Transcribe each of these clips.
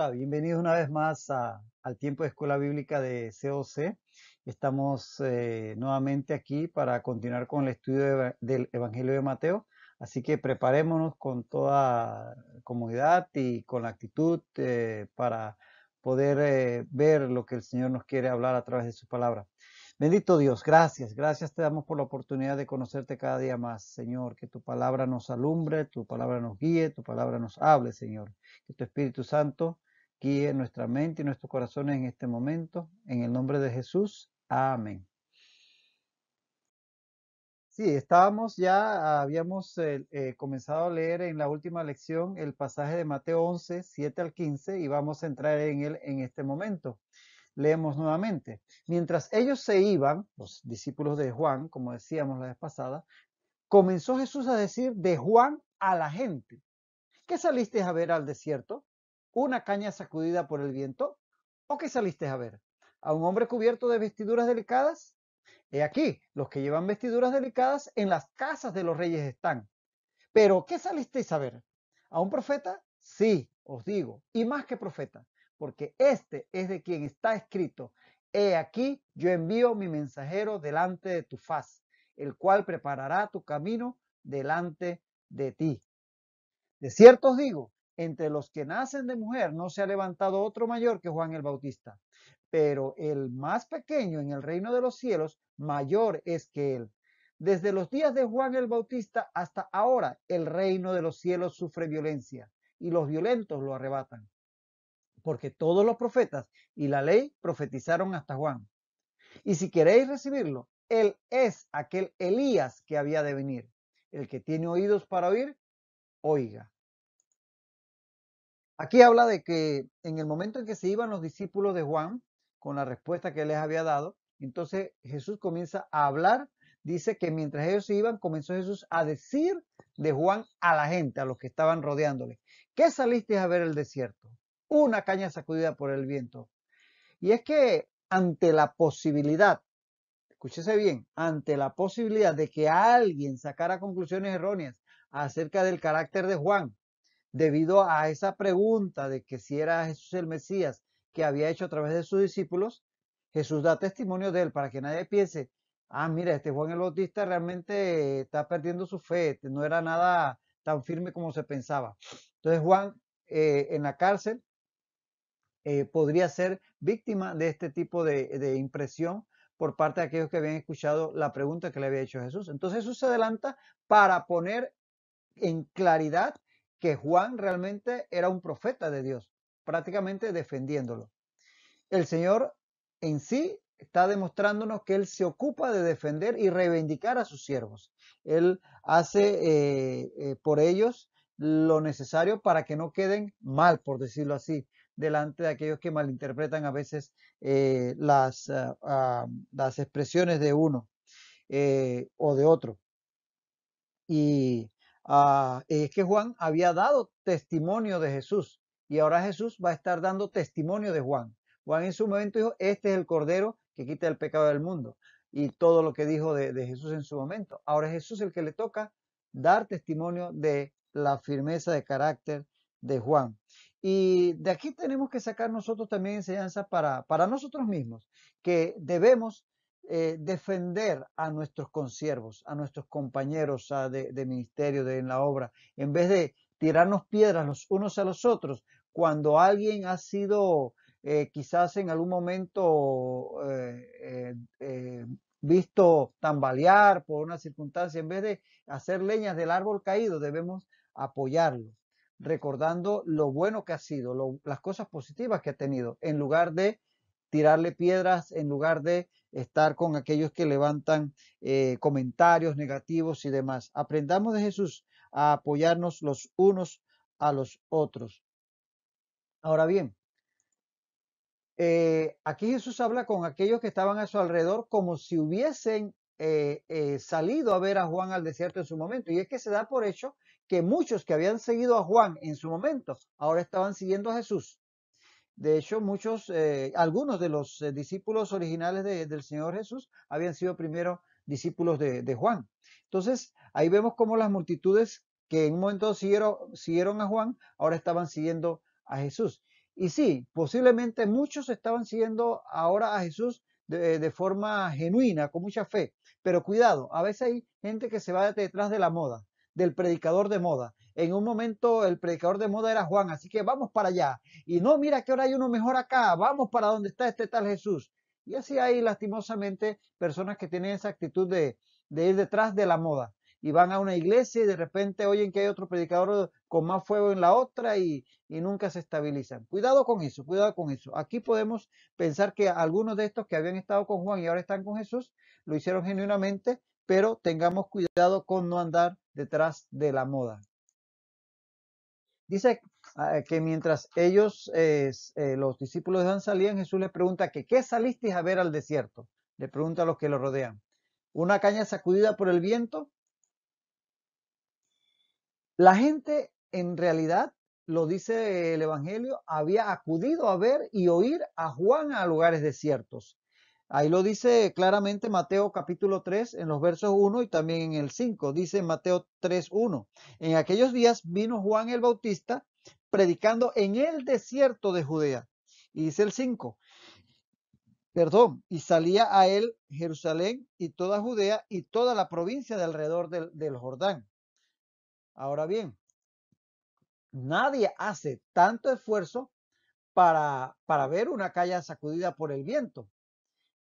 Hola, bienvenidos una vez más al tiempo de Escuela Bíblica de COC. Estamos eh, nuevamente aquí para continuar con el estudio del Evangelio de Mateo. Así que preparémonos con toda comodidad y con la actitud eh, para poder eh, ver lo que el Señor nos quiere hablar a través de su palabra. Bendito Dios, gracias, gracias te damos por la oportunidad de conocerte cada día más, Señor. Que tu palabra nos alumbre, tu palabra nos guíe, tu palabra nos hable, Señor. Que tu Espíritu Santo en nuestra mente y nuestros corazones en este momento. En el nombre de Jesús. Amén. Sí, estábamos ya, habíamos eh, eh, comenzado a leer en la última lección el pasaje de Mateo 11, 7 al 15 y vamos a entrar en él en este momento. Leemos nuevamente. Mientras ellos se iban, los discípulos de Juan, como decíamos la vez pasada, comenzó Jesús a decir de Juan a la gente. ¿Qué saliste a ver al desierto? una caña sacudida por el viento? ¿O qué saliste a ver? ¿A un hombre cubierto de vestiduras delicadas? He aquí, los que llevan vestiduras delicadas en las casas de los reyes están. Pero, ¿qué salisteis a ver? ¿A un profeta? Sí, os digo, y más que profeta, porque este es de quien está escrito. He aquí, yo envío mi mensajero delante de tu faz, el cual preparará tu camino delante de ti. De cierto os digo entre los que nacen de mujer no se ha levantado otro mayor que Juan el Bautista. Pero el más pequeño en el reino de los cielos, mayor es que él. Desde los días de Juan el Bautista hasta ahora, el reino de los cielos sufre violencia y los violentos lo arrebatan. Porque todos los profetas y la ley profetizaron hasta Juan. Y si queréis recibirlo, él es aquel Elías que había de venir. El que tiene oídos para oír, oiga. Aquí habla de que en el momento en que se iban los discípulos de Juan, con la respuesta que les había dado, entonces Jesús comienza a hablar. Dice que mientras ellos se iban, comenzó Jesús a decir de Juan a la gente, a los que estaban rodeándole, ¿qué saliste a ver el desierto? Una caña sacudida por el viento. Y es que ante la posibilidad, escúchese bien, ante la posibilidad de que alguien sacara conclusiones erróneas acerca del carácter de Juan, debido a esa pregunta de que si era Jesús el Mesías que había hecho a través de sus discípulos, Jesús da testimonio de él para que nadie piense, ah, mira, este Juan el Bautista realmente está perdiendo su fe, no era nada tan firme como se pensaba. Entonces Juan eh, en la cárcel eh, podría ser víctima de este tipo de, de impresión por parte de aquellos que habían escuchado la pregunta que le había hecho Jesús. Entonces Jesús se adelanta para poner en claridad que Juan realmente era un profeta de Dios, prácticamente defendiéndolo. El Señor en sí está demostrándonos que Él se ocupa de defender y reivindicar a sus siervos. Él hace eh, eh, por ellos lo necesario para que no queden mal, por decirlo así, delante de aquellos que malinterpretan a veces eh, las, ah, ah, las, expresiones de uno o de otro. Y Ah, es que Juan había dado testimonio de Jesús y ahora Jesús va a estar dando testimonio de Juan. Juan en su momento dijo, este es el Cordero que quita el pecado del mundo y todo lo que dijo de, Jesús en su momento. Ahora es Jesús el que le toca dar testimonio de la firmeza de carácter de Juan. Y de aquí tenemos que sacar nosotros también enseñanza para, para nosotros mismos, que debemos eh, defender a nuestros consiervos, a nuestros compañeros ah, de, ministerio, de, en la obra, en vez de tirarnos piedras los unos a los otros, cuando alguien ha sido eh, quizás en algún momento eh, visto tambalear por una circunstancia, en vez de hacer leñas del árbol caído, debemos apoyarlo, recordando lo bueno que ha sido, las cosas positivas que ha tenido, en lugar de tirarle piedras, en lugar de estar con aquellos que levantan eh, comentarios negativos y demás. Aprendamos de Jesús a apoyarnos los unos a los otros. Ahora bien, eh, aquí Jesús habla con aquellos que estaban a su alrededor como si hubiesen eh, salido a ver a Juan al desierto en su momento. Y es que se da por hecho que muchos que habían seguido a Juan en su momento ahora estaban siguiendo a Jesús. De hecho, muchos, eh, algunos de los eh, discípulos originales del Señor Jesús habían sido primero discípulos de, Juan. Entonces, ahí vemos cómo las multitudes que en un momento siguieron, a Juan, ahora estaban siguiendo a Jesús. Y sí, posiblemente muchos estaban siguiendo ahora a Jesús de, de, forma genuina, con mucha fe. Pero cuidado, a veces hay gente que se va detrás de la moda, del predicador de moda en un momento el predicador de moda era Juan, así que vamos para allá. Y no, mira que ahora hay uno mejor acá, vamos para donde está este tal Jesús. Y así hay lastimosamente personas que tienen esa actitud de, ir detrás de la moda y van a una iglesia y de repente oyen que hay otro predicador con más fuego en la otra y, y, nunca se estabilizan. Cuidado con eso, cuidado con eso. Aquí podemos pensar que algunos de estos que habían estado con Juan y ahora están con Jesús, lo hicieron genuinamente, pero tengamos cuidado con no andar detrás de la moda. Dice ah, eh, que mientras ellos, eh, eh, los discípulos de Juan salían, Jesús les pregunta que ¿qué salisteis a ver al desierto? Le pregunta a los que lo rodean. ¿Una caña sacudida por el viento? La gente en realidad, lo dice el Evangelio, había acudido a ver y oír a Juan a lugares desiertos. Ahí lo dice claramente Mateo capítulo 3 en los versos 1 y también en el 5. Dice Mateo 3, 1. En aquellos días vino Juan el Bautista predicando en el desierto de Judea. Y dice el 5. Perdón, y salía a él Jerusalén y toda Judea y toda la provincia de alrededor del, del Jordán. Ahora bien, nadie hace tanto esfuerzo para, para ver una calle sacudida por el viento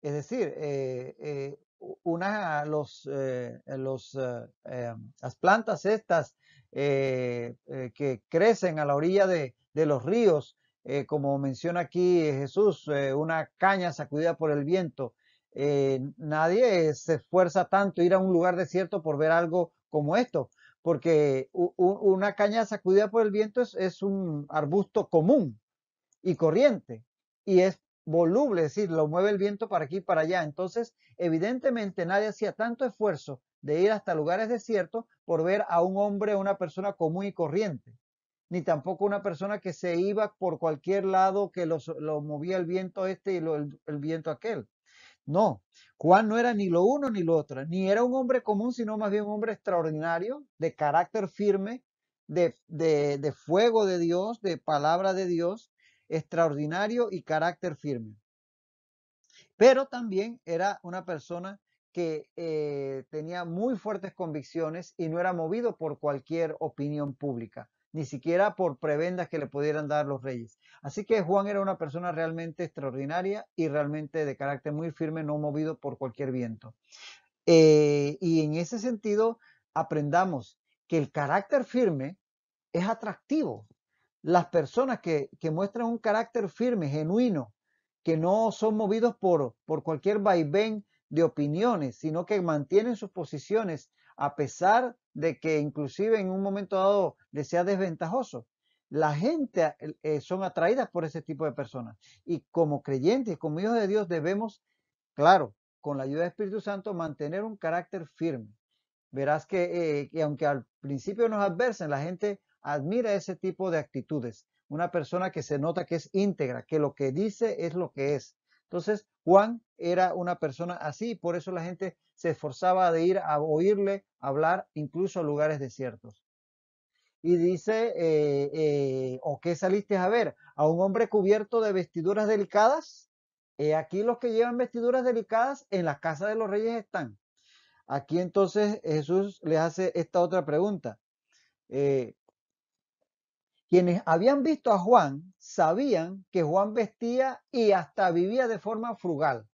es decir, eh, eh, una, los, eh, las plantas estas que crecen a la orilla de, los ríos, como menciona aquí Jesús, una caña sacudida por el viento. nadie se esfuerza tanto ir a un lugar desierto por ver algo como esto, porque una caña sacudida por el viento es, es un arbusto común y corriente, y es voluble, es decir, lo mueve el viento para aquí y para allá. Entonces, evidentemente nadie hacía tanto esfuerzo de ir hasta lugares desiertos por ver a un hombre una persona común y corriente, ni tampoco una persona que se iba por cualquier lado que lo, movía el viento este y el, viento aquel. No, Juan no era ni lo uno ni lo otro, ni era un hombre común, sino más bien un hombre extraordinario, de carácter firme, de, de, fuego de Dios, de palabra de Dios, extraordinario y carácter firme. Pero también era una persona que eh, tenía muy fuertes convicciones y no era movido por cualquier opinión pública, ni siquiera por prebendas que le pudieran dar los reyes. Así que Juan era una persona realmente extraordinaria y realmente de carácter muy firme, no movido por cualquier viento. Eh, y en ese sentido, aprendamos que el carácter firme es atractivo, las personas que, muestran un carácter firme, genuino, que no son movidos por, por cualquier vaivén de opiniones, sino que mantienen sus posiciones a pesar de que inclusive en un momento dado les sea desventajoso. La gente eh, eh, son atraídas por ese tipo de personas. Y como creyentes, como hijos de Dios, debemos, claro, con la ayuda del Espíritu Santo, mantener un carácter firme. Verás que, eh, que aunque al principio nos adversen, la gente admira ese tipo de actitudes. Una persona que se nota que es íntegra, que lo que dice es lo que es. Entonces, Juan era una persona así, por eso la gente se esforzaba de ir a oírle hablar incluso a lugares desiertos. Y dice, eh, eh, ¿o qué saliste a ver? ¿A un hombre cubierto de vestiduras delicadas? aquí los que llevan vestiduras delicadas en la casa de los reyes están. Aquí entonces Jesús les hace esta otra pregunta. Eh, quienes habían visto a Juan sabían que Juan vestía y hasta vivía de forma frugal.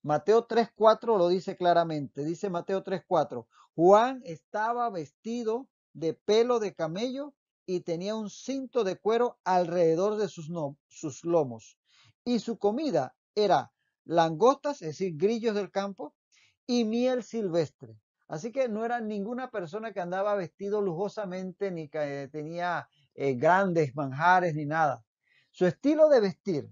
Mateo 3.4 lo dice claramente. Dice Mateo 3.4, Juan estaba vestido de pelo de camello y tenía un cinto de cuero alrededor de sus, sus lomos. Y su comida era langostas, es decir, grillos del campo, y miel silvestre. Así que no era ninguna persona que andaba vestido lujosamente ni que tenía eh, grandes manjares ni nada. Su estilo de vestir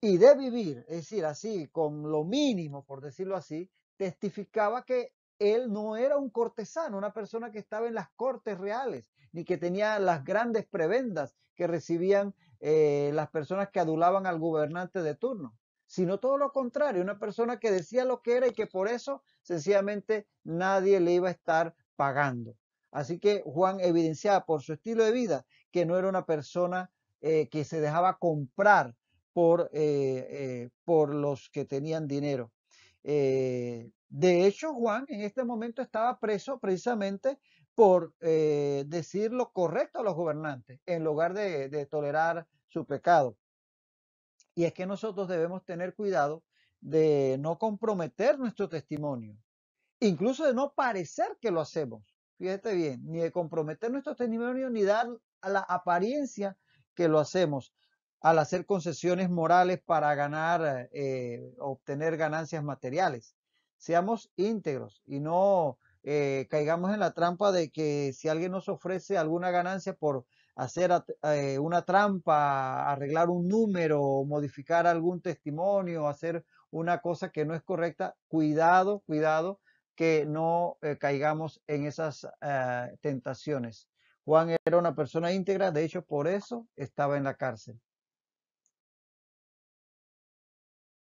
y de vivir, es decir, así, con lo mínimo, por decirlo así, testificaba que él no era un cortesano, una persona que estaba en las cortes reales, ni que tenía las grandes prebendas que recibían eh, las personas que adulaban al gobernante de turno, sino todo lo contrario, una persona que decía lo que era y que por eso sencillamente nadie le iba a estar pagando. Así que Juan evidenciaba por su estilo de vida que no era una persona eh, que se dejaba comprar por, eh, eh, por los que tenían dinero. de hecho, Juan en este momento estaba preso precisamente por decir lo correcto a los gobernantes en lugar de tolerar su pecado. Y es que nosotros debemos tener cuidado de no comprometer nuestro testimonio, incluso de no parecer que lo hacemos fíjate bien, ni de comprometer nuestro testimonio, ni dar a la apariencia que lo hacemos al hacer concesiones morales para ganar, eh, obtener ganancias materiales. Seamos íntegros y no eh, caigamos en la trampa de que si alguien nos ofrece alguna ganancia por hacer eh, una trampa, arreglar un número, modificar algún testimonio, hacer una cosa que no es correcta, cuidado, cuidado, no eh, caigamos en esas ah, tentaciones. Juan era una persona íntegra, de hecho por eso estaba en la cárcel.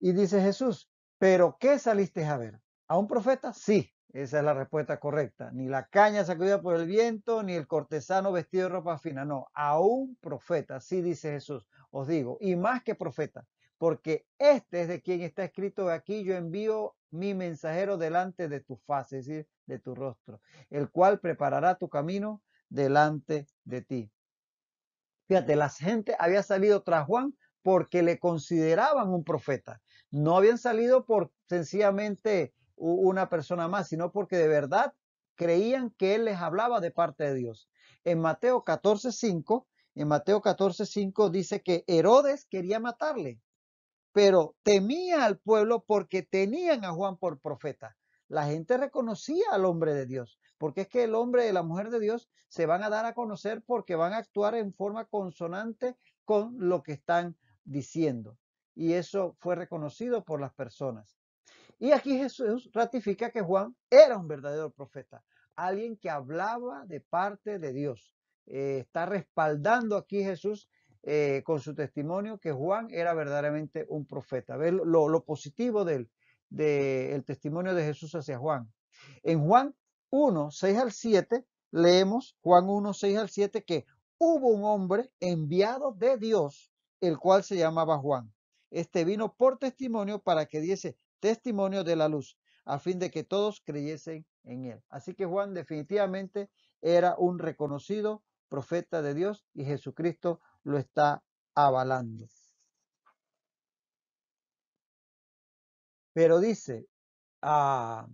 Y dice Jesús, ¿pero qué saliste a ver? ¿A un profeta? Sí, esa es la respuesta correcta. Ni la caña sacudida por el viento, ni el cortesano vestido de ropa fina. No, a un profeta, Sí, dice Jesús, os digo, y más que profeta, porque este es de quien está escrito aquí, yo envío mi mensajero delante de tu faz, es decir, de tu rostro, el cual preparará tu camino delante de ti. Fíjate, la gente había salido tras Juan porque le consideraban un profeta. No habían salido por sencillamente una persona más, sino porque de verdad creían que él les hablaba de parte de Dios. En Mateo 14:5, en Mateo 14:5 dice que Herodes quería matarle pero temía al pueblo porque tenían a Juan por profeta. La gente reconocía al hombre de Dios, porque es que el hombre y la mujer de Dios se van a dar a conocer porque van a actuar en forma consonante con lo que están diciendo. Y eso fue reconocido por las personas. Y aquí Jesús ratifica que Juan era un verdadero profeta, alguien que hablaba de parte de Dios. Eh, está respaldando aquí Jesús eh, con su testimonio que Juan era verdaderamente un profeta. Ver lo, positivo del, del testimonio de Jesús hacia Juan. En Juan 1, 6 al 7, leemos Juan 1, 6 al 7 que hubo un hombre enviado de Dios, el cual se llamaba Juan. Este vino por testimonio para que diese testimonio de la luz, a fin de que todos creyesen en él. Así que Juan definitivamente era un reconocido profeta de Dios y Jesucristo lo está avalando. Pero dice, ah,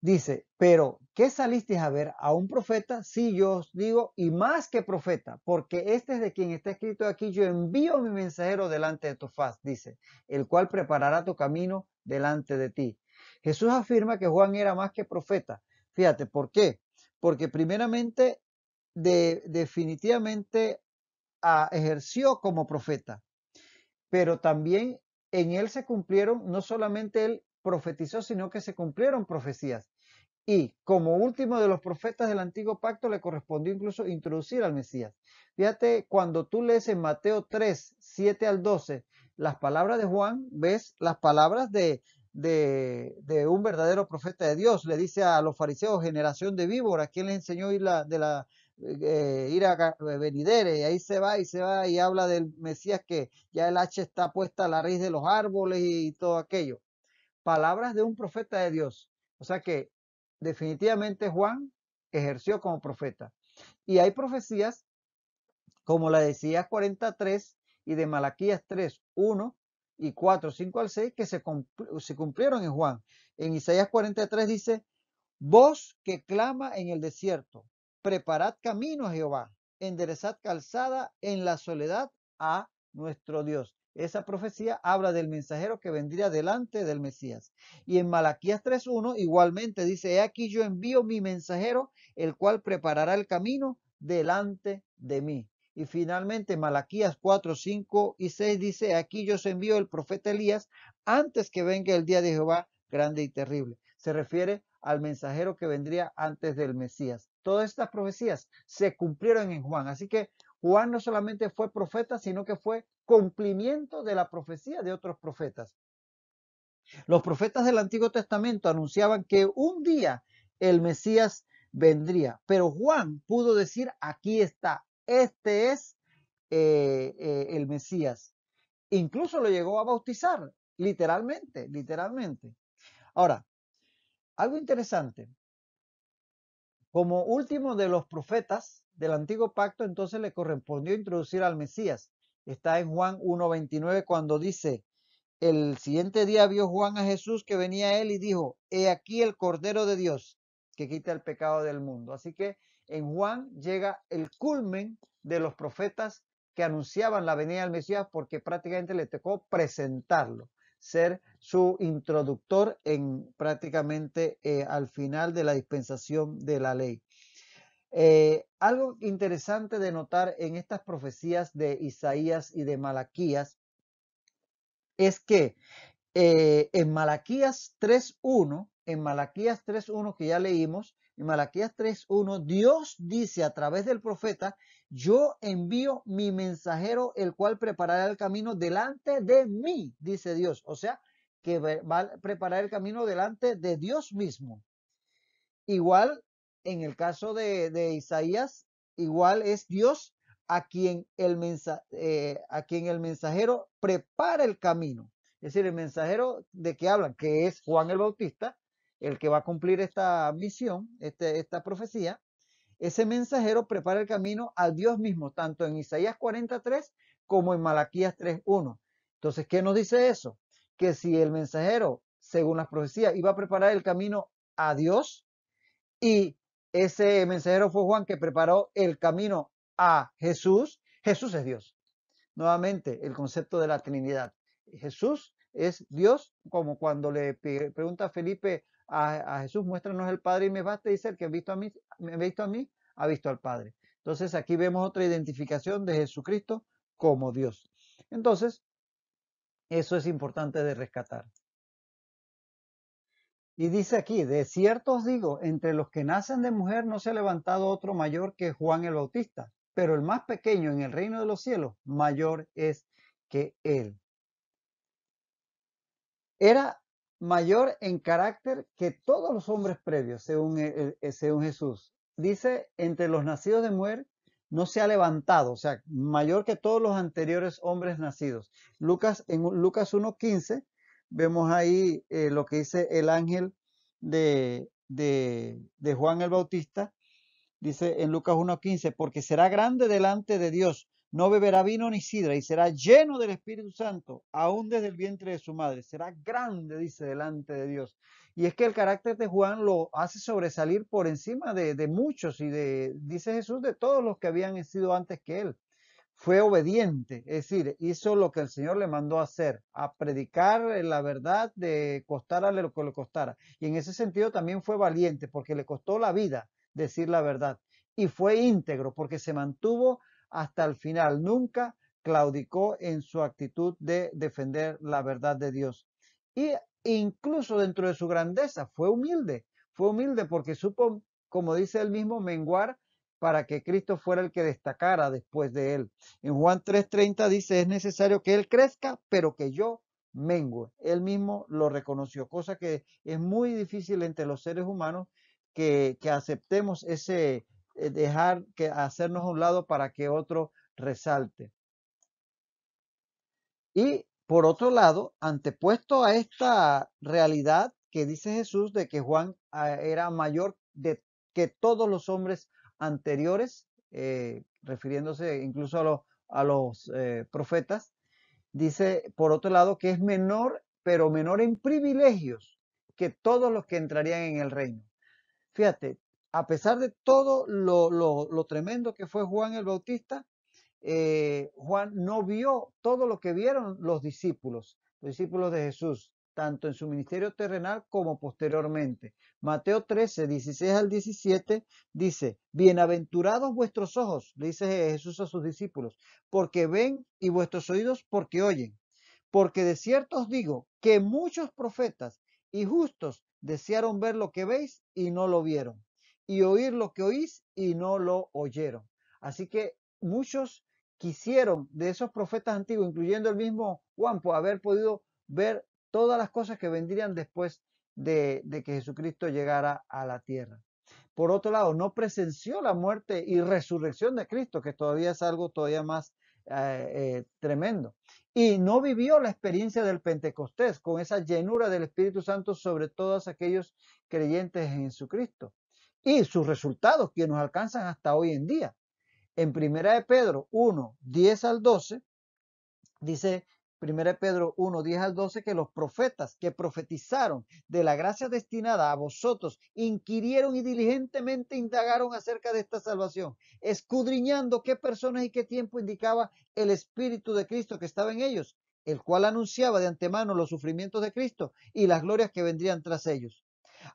dice, pero ¿qué salisteis a ver a un profeta? Sí, yo os digo, y más que profeta, porque este es de quien está escrito aquí, yo envío mi mensajero delante de tu faz, dice, el cual preparará tu camino delante de ti. Jesús afirma que Juan era más que profeta. Fíjate, ¿por qué? Porque primeramente definitivamente ah, ejerció como profeta, pero también en él se cumplieron, no solamente él profetizó, sino que se cumplieron profecías. Y como último de los profetas del antiguo pacto le correspondió incluso introducir al Mesías. Fíjate, cuando tú lees en Mateo 3, 7 al 12, las palabras de Juan, ves las palabras de, de, un verdadero profeta de Dios. Le dice a los fariseos, generación de víboras, ¿quién les enseñó y de la eh, ir a Benidere eh, y ahí se va y se va y habla del Mesías que ya el hacha está puesta a la raíz de los árboles y, todo aquello. Palabras de un profeta de Dios. O sea que definitivamente Juan ejerció como profeta. Y hay profecías, como la de Isaías 43 y de Malaquías 3, 1 y 4, 5 al 6, que se, se cumplieron en Juan. En Isaías 43 dice, voz que clama en el desierto, Preparad camino a Jehová, enderezad calzada en la soledad a nuestro Dios. Esa profecía habla del mensajero que vendría delante del Mesías. Y en Malaquías 3.1 igualmente dice, he aquí yo envío mi mensajero, el cual preparará el camino delante de mí. Y finalmente Malaquías 4, 5 y 6 dice, aquí yo os envío el profeta Elías antes que venga el día de Jehová grande y terrible. Se refiere al mensajero que vendría antes del Mesías. Todas estas profecías se cumplieron en Juan. Así que Juan no solamente fue profeta, sino que fue cumplimiento de la profecía de otros profetas. Los profetas del Antiguo Testamento anunciaban que un día el Mesías vendría, pero Juan pudo decir, aquí está, este es eh, eh, el Mesías. Incluso lo llegó a bautizar, literalmente, literalmente. Ahora, algo interesante, como último de los profetas del antiguo pacto, entonces le correspondió introducir al Mesías. Está en Juan 1.29 cuando dice, el siguiente día vio Juan a Jesús que venía a él y dijo, he aquí el Cordero de Dios que quita el pecado del mundo. Así que en Juan llega el culmen de los profetas que anunciaban la venida del Mesías porque prácticamente le tocó presentarlo ser su introductor en prácticamente eh, al final de la dispensación de la ley. Eh, algo interesante de notar en estas profecías de Isaías y de Malaquías es que eh, en Malaquías 3.1, en Malaquías 3.1 que ya leímos, en Malaquías 3.1, Dios dice a través del profeta yo envío mi mensajero, el cual preparará el camino delante de mí, dice Dios. O sea, que va a preparar el camino delante de Dios mismo. Igual, en el caso de, Isaías, igual es Dios a quien, el eh, a quien el mensajero prepara el camino. Es decir, el mensajero de que hablan, que es Juan el Bautista, el que va a cumplir esta misión, este, esta profecía, ese mensajero prepara el camino a Dios mismo, tanto en Isaías 43 como en Malaquías 3.1. Entonces, ¿qué nos dice eso? Que si el mensajero, según las profecías, iba a preparar el camino a Dios y ese mensajero fue Juan que preparó el camino a Jesús, Jesús es Dios. Nuevamente, el concepto de la Trinidad. Jesús es Dios, como cuando le pregunta a Felipe a, Jesús, muéstranos el Padre y me basta, dice el que ha visto a mí, me ha visto a mí, ha visto al Padre. Entonces aquí vemos otra identificación de Jesucristo como Dios. Entonces, eso es importante de rescatar. Y dice aquí, de cierto os digo, entre los que nacen de mujer no se ha levantado otro mayor que Juan el Bautista, pero el más pequeño en el reino de los cielos, mayor es que él. Era mayor en carácter que todos los hombres previos, según, e, e, e, según Jesús. Dice, entre los nacidos de mujer no se ha levantado, o sea, mayor que todos los anteriores hombres nacidos. Lucas, en Lucas 1.15 vemos ahí eh, lo que dice el ángel de, de, de Juan el Bautista. Dice en Lucas 1.15, porque será grande delante de Dios no beberá vino ni sidra y será lleno del Espíritu Santo, aún desde el vientre de su madre. Será grande, dice, delante de Dios. Y es que el carácter de Juan lo hace sobresalir por encima de, muchos y de, dice Jesús, de todos los que habían sido antes que él. Fue obediente, es decir, hizo lo que el Señor le mandó hacer, a predicar eh, la verdad de costarle lo que le costara. Y en ese sentido también fue valiente porque le costó la vida decir la verdad. Y fue íntegro porque se mantuvo hasta el final. Nunca claudicó en su actitud de defender la verdad de Dios. Y incluso dentro de su grandeza fue humilde, fue humilde porque supo, como dice él mismo, menguar para que Cristo fuera el que destacara después de él. En Juan 3:30 dice, es necesario que él crezca, pero que yo mengue. Él mismo lo reconoció, cosa que es muy difícil entre los seres humanos que, que aceptemos ese, eh, dejar que hacernos un lado para que otro resalte. Y por otro lado, antepuesto a esta realidad que dice Jesús de que Juan ah, era mayor de, que todos los hombres anteriores, eh, refiriéndose incluso a, a los eh, profetas, dice por otro lado que es menor, pero menor en privilegios que todos los que entrarían en el reino. Fíjate, a pesar de todo lo, tremendo que fue Juan el Bautista, eh, Juan no vio todo lo que vieron los discípulos, los discípulos de Jesús, tanto en su ministerio terrenal como posteriormente. Mateo 13, 16 al 17 dice, bienaventurados vuestros ojos, le dice Jesús a sus discípulos, porque ven y vuestros oídos porque oyen. Porque de cierto os digo que muchos profetas y justos desearon ver lo que veis y no lo vieron y oír lo que oís y no lo oyeron. Así que muchos quisieron de esos profetas antiguos, incluyendo el mismo Juan, por haber podido ver todas las cosas que vendrían después de, que Jesucristo llegara a la tierra. Por otro lado, no presenció la muerte y resurrección de Cristo, que todavía es algo todavía más eh, eh, tremendo. Y no vivió la experiencia del Pentecostés con esa llenura del Espíritu Santo sobre todos aquellos creyentes en Jesucristo y sus resultados que nos alcanzan hasta hoy en día. En Primera de Pedro 1, 10 al 12, dice Primera de Pedro 1, 10 al 12, que los profetas que profetizaron de la gracia destinada a vosotros inquirieron y diligentemente indagaron acerca de esta salvación, escudriñando qué personas y qué tiempo indicaba el Espíritu de Cristo que estaba en ellos, el cual anunciaba de antemano los sufrimientos de Cristo y las glorias que vendrían tras ellos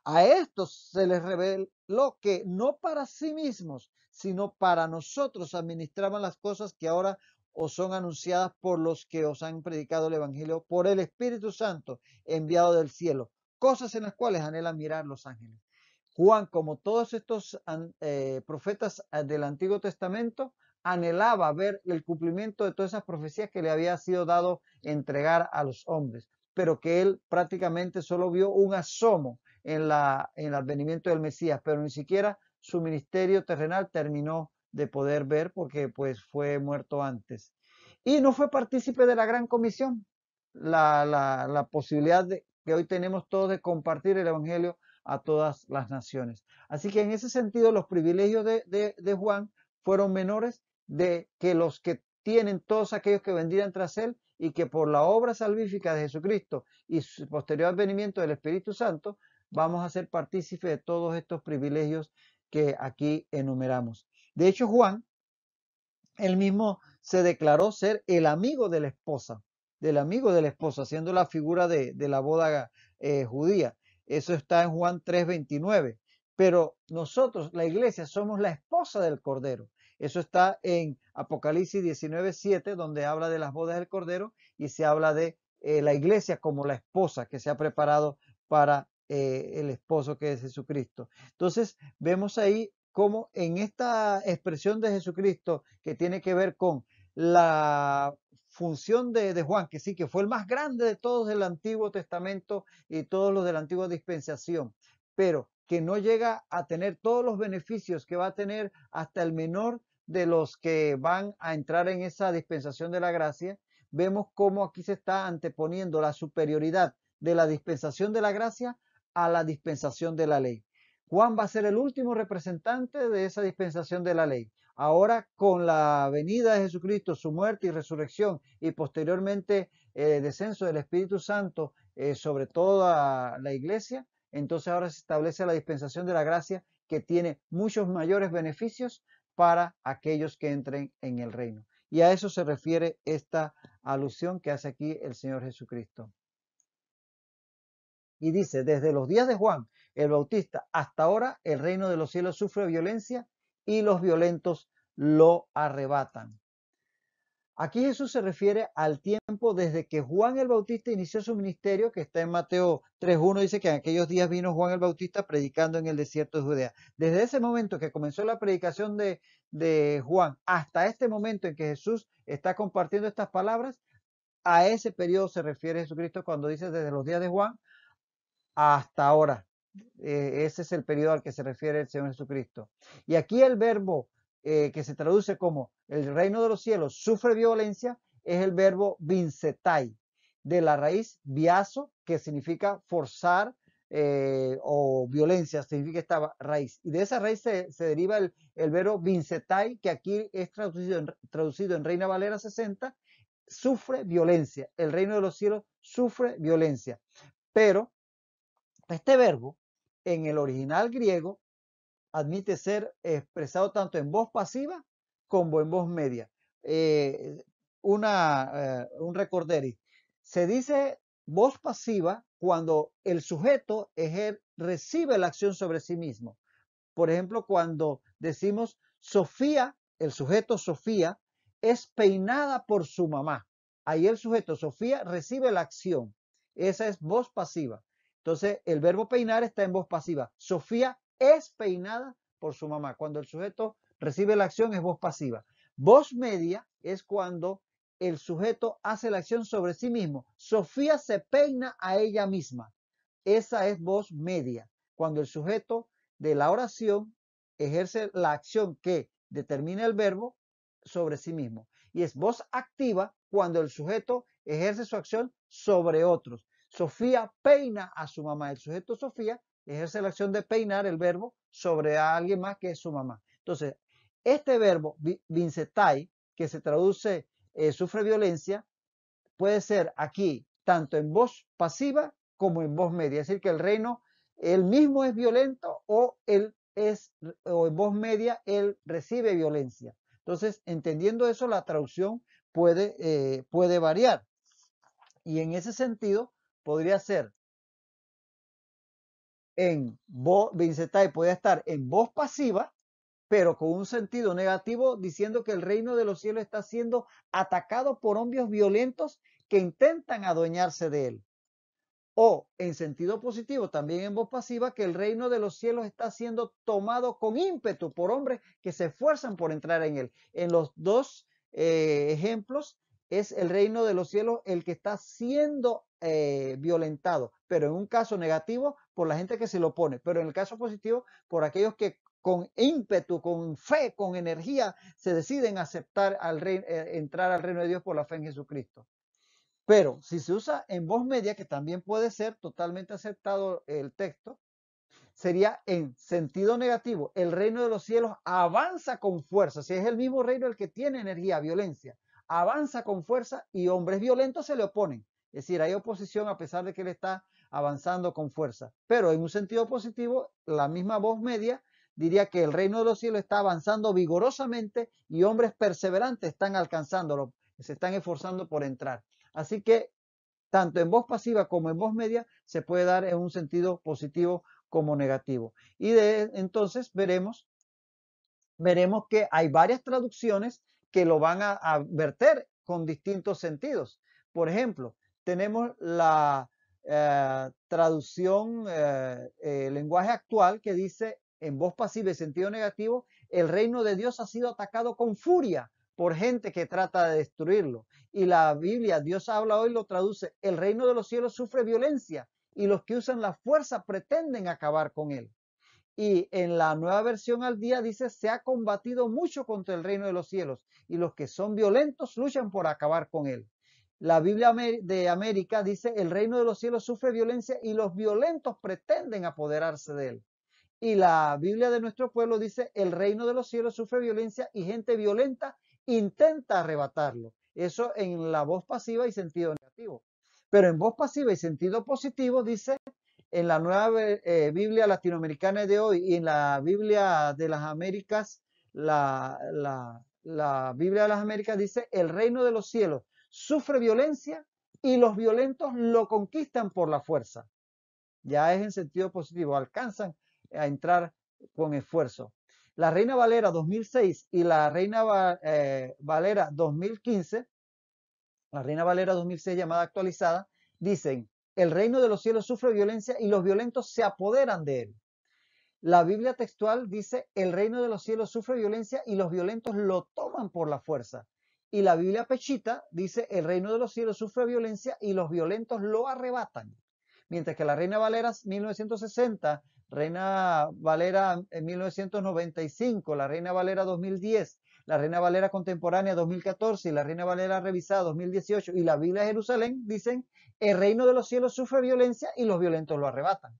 a estos se les reveló que no para sí mismos, sino para nosotros administraban las cosas que ahora os son anunciadas por los que os han predicado el Evangelio, por el Espíritu Santo enviado del cielo, cosas en las cuales anhelan mirar los ángeles. Juan, como todos estos eh, profetas eh, del Antiguo Testamento, anhelaba ver el cumplimiento de todas esas profecías que le había sido dado entregar a los hombres, pero que él prácticamente solo vio un asomo en, la, en el advenimiento del Mesías, pero ni siquiera su ministerio terrenal terminó de poder ver porque pues fue muerto antes. Y no fue partícipe de la gran comisión, la, la, posibilidad de, que hoy tenemos todos de compartir el Evangelio a todas las naciones. Así que en ese sentido los privilegios de, de, Juan fueron menores de que los que tienen todos aquellos que vendrían tras él y que por la obra salvífica de Jesucristo y su posterior advenimiento del Espíritu Santo vamos a ser partícipe de todos estos privilegios que aquí enumeramos. De hecho, Juan, él mismo se declaró ser el amigo de la esposa, del amigo de la esposa, siendo la figura de, la boda eh, judía. Eso está en Juan 3:29. Pero nosotros, la iglesia, somos la esposa del Cordero. Eso está en Apocalipsis 19:7, donde habla de las bodas del Cordero y se habla de eh, la iglesia como la esposa que se ha preparado para eh, el esposo que es Jesucristo. Entonces vemos ahí cómo en esta expresión de Jesucristo que tiene que ver con la función de, de, Juan, que sí, que fue el más grande de todos del Antiguo Testamento y todos los de la antigua dispensación, pero que no llega a tener todos los beneficios que va a tener hasta el menor de los que van a entrar en esa dispensación de la gracia, vemos cómo aquí se está anteponiendo la superioridad de la dispensación de la gracia a la dispensación de la ley. Juan va a ser el último representante de esa dispensación de la ley. Ahora, con la venida de Jesucristo, su muerte y resurrección, y posteriormente el eh, descenso del Espíritu Santo eh, sobre toda la iglesia, entonces ahora se establece la dispensación de la gracia que tiene muchos mayores beneficios para aquellos que entren en el reino. Y a eso se refiere esta alusión que hace aquí el Señor Jesucristo y dice, desde los días de Juan el Bautista hasta ahora, el reino de los cielos sufre violencia y los violentos lo arrebatan. Aquí Jesús se refiere al tiempo desde que Juan el Bautista inició su ministerio, que está en Mateo 3.1, dice que en aquellos días vino Juan el Bautista predicando en el desierto de Judea. Desde ese momento que comenzó la predicación de, de Juan hasta este momento en que Jesús está compartiendo estas palabras, a ese periodo se refiere Jesucristo cuando dice desde los días de Juan hasta ahora. Eh, ese es el periodo al que se refiere el Señor Jesucristo. Y aquí el verbo eh, que se traduce como el reino de los cielos sufre violencia es el verbo vincetai, de la raíz viaso, que significa forzar eh, o violencia, significa esta raíz. Y de esa raíz se, deriva el, verbo vincetai, que aquí es traducido en, traducido en Reina Valera 60, sufre violencia. El reino de los cielos sufre violencia. Pero este verbo en el original griego admite ser expresado tanto en voz pasiva como en voz media. Eh, eh, un recorderis. Se dice voz pasiva cuando el sujeto recibe la acción sobre sí mismo. Por ejemplo, cuando decimos Sofía, el sujeto Sofía es peinada por su mamá. Ahí el sujeto Sofía recibe la acción. Esa es voz pasiva. Entonces, el verbo peinar está en voz pasiva. Sofía es peinada por su mamá. Cuando el sujeto recibe la acción es voz pasiva. Voz media es cuando el sujeto hace la acción sobre sí mismo. Sofía se peina a ella misma. Esa es voz media. Cuando el sujeto de la oración ejerce la acción que determina el verbo sobre sí mismo. Y es voz activa cuando el sujeto ejerce su acción sobre otros. Sofía peina a su mamá. El sujeto Sofía ejerce la acción de peinar el verbo sobre a alguien más que es su mamá. Entonces, este verbo, vincetai, que se traduce eh, sufre violencia, puede ser aquí tanto en voz pasiva como en voz media. Es decir, que el reino, él mismo es violento o, él es, o en voz media él recibe violencia. Entonces, entendiendo eso, la traducción puede, eh, puede variar. Y en ese sentido, podría ser en voz, podría estar en voz pasiva, pero con un sentido negativo, diciendo que el reino de los cielos está siendo atacado por hombres violentos que intentan adueñarse de él. O en sentido positivo, también en voz pasiva, que el reino de los cielos está siendo tomado con ímpetu por hombres que se esfuerzan por entrar en él. En los dos eh, ejemplos es el reino de los cielos el que está siendo eh, violentado, pero en un caso negativo por la gente que se lo pone, pero en el caso positivo por aquellos que con ímpetu, con fe, con energía se deciden aceptar al rey eh, entrar al reino de Dios por la fe en Jesucristo. Pero si se usa en voz media, que también puede ser totalmente aceptado el texto, sería en sentido negativo. El reino de los cielos avanza con fuerza. Si es el mismo reino el que tiene energía, violencia, avanza con fuerza y hombres violentos se le oponen. Es decir, hay oposición a pesar de que él está avanzando con fuerza. Pero en un sentido positivo, la misma voz media diría que el reino de los cielos está avanzando vigorosamente y hombres perseverantes están alcanzándolo, se están esforzando por entrar. Así que tanto en voz pasiva como en voz media se puede dar en un sentido positivo como negativo. Y entonces veremos, veremos que hay varias traducciones que lo van a, a verter con distintos sentidos. Por ejemplo, tenemos la eh, traducción, el eh, eh, lenguaje actual que dice en voz pasiva y sentido negativo, el reino de Dios ha sido atacado con furia por gente que trata de destruirlo. Y la Biblia, Dios habla hoy, lo traduce, el reino de los cielos sufre violencia y los que usan la fuerza pretenden acabar con él. Y en la nueva versión al día dice, se ha combatido mucho contra el reino de los cielos y los que son violentos luchan por acabar con él. La Biblia de América dice, el reino de los cielos sufre violencia y los violentos pretenden apoderarse de él. Y la Biblia de nuestro pueblo dice, el reino de los cielos sufre violencia y gente violenta intenta arrebatarlo. Eso en la voz pasiva y sentido negativo. Pero en voz pasiva y sentido positivo dice, en la nueva eh, Biblia latinoamericana de hoy y en la Biblia de las Américas, la Biblia de las Américas dice, el reino de los cielos sufre violencia y los violentos lo conquistan por la fuerza. Ya es en sentido positivo, alcanzan a entrar con esfuerzo. La Reina Valera 2006 y la Reina eh, Valera 2015, la Reina Valera 2006 llamada actualizada, dicen, el reino de los cielos sufre violencia y los violentos se apoderan de él. La Biblia textual dice, el reino de los cielos sufre violencia y los violentos lo toman por la fuerza. Y la Biblia pechita dice, el reino de los cielos sufre violencia y los violentos lo arrebatan. Mientras que la Reina Valera 1960, Reina Valera 1995, la Reina Valera 2010, la Reina Valera Contemporánea 2014 y la Reina Valera Revisada 2018 y la Biblia de Jerusalén dicen, el reino de los cielos sufre violencia y los violentos lo arrebatan.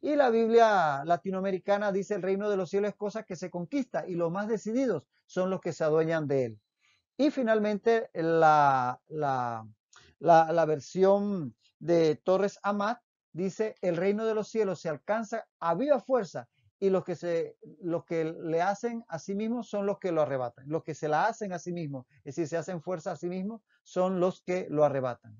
Y la Biblia latinoamericana dice, el reino de los cielos es cosa que se conquista y los más decididos son los que se adueñan de él. Y finalmente la, versión de Torres Amat dice, el reino de los cielos se alcanza a viva fuerza y los que, se, los que le hacen a sí mismos son los que lo arrebatan. Los que se la hacen a sí mismos, es decir, se hacen fuerza a sí mismos, son los que lo arrebatan.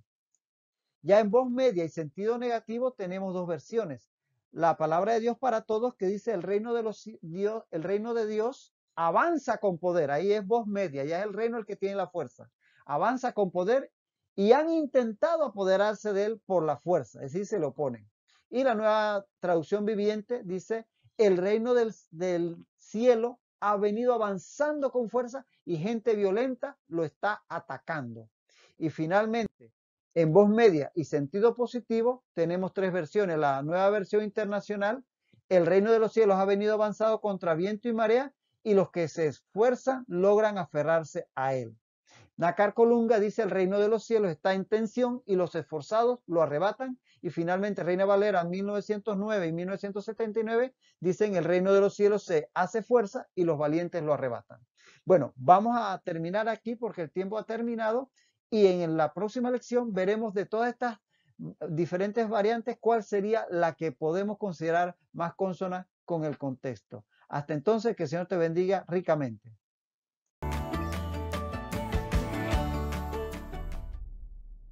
Ya en voz media y sentido negativo tenemos dos versiones. La palabra de Dios para todos que dice el reino de, los, Dios, el reino de Dios avanza con poder, ahí es voz media, ya es el reino el que tiene la fuerza, avanza con poder y han intentado apoderarse de él por la fuerza, es decir, se lo oponen. Y la nueva traducción viviente dice, el reino del cielo ha venido avanzando con fuerza y gente violenta lo está atacando. Y finalmente, en voz media y sentido positivo, tenemos tres versiones. La nueva versión internacional, el reino de los cielos ha venido avanzado contra viento y marea y los que se esfuerzan logran aferrarse a él. Nacar Colunga dice, el reino de los cielos está en tensión y los esforzados lo arrebatan. Y finalmente Reina Valera 1909 y 1979 dicen, el reino de los cielos se hace fuerza y los valientes lo arrebatan. Bueno, vamos a terminar aquí porque el tiempo ha terminado y en la próxima lección veremos de todas estas mm, diferentes variantes cuál sería la que podemos considerar más consona con el contexto. Hasta entonces, que el Señor te bendiga ricamente.